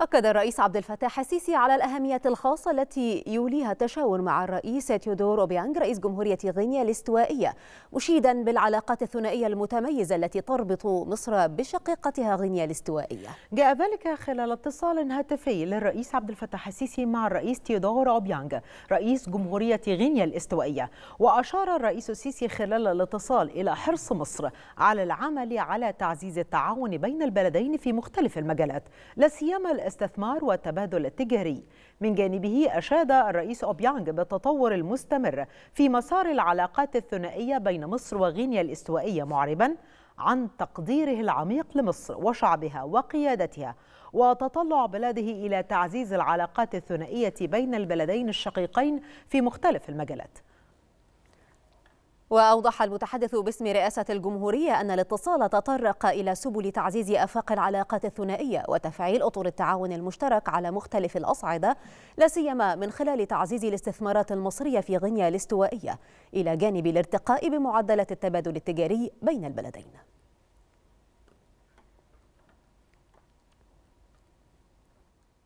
أكد الرئيس عبد الفتاح السيسي على الأهمية الخاصة التي يوليها التشاور مع الرئيس تيودور أوبيانغ رئيس جمهورية غينيا الاستوائية مشيدا بالعلاقات الثنائية المتميزة التي تربط مصر بشقيقتها غينيا الاستوائية جاء ذلك خلال اتصال هاتفي للرئيس عبد الفتاح السيسي مع الرئيس تيودور أوبيانغ رئيس جمهورية غينيا الاستوائية وأشار الرئيس السيسي خلال الاتصال إلى حرص مصر على العمل على تعزيز التعاون بين البلدين في مختلف المجالات لا سيما الاستثمار والتبادل التجاري من جانبه أشاد الرئيس أوبيانج بالتطور المستمر في مسار العلاقات الثنائية بين مصر وغينيا الاستوائية معربا عن تقديره العميق لمصر وشعبها وقيادتها وتطلع بلاده إلى تعزيز العلاقات الثنائية بين البلدين الشقيقين في مختلف المجالات وأوضح المتحدث باسم رئاسة الجمهورية أن الاتصال تطرق إلى سبل تعزيز آفاق العلاقات الثنائية وتفعيل أطر التعاون المشترك على مختلف الأصعدة لا سيما من خلال تعزيز الاستثمارات المصرية في غينيا الاستوائية إلى جانب الارتقاء بمعدلات التبادل التجاري بين البلدين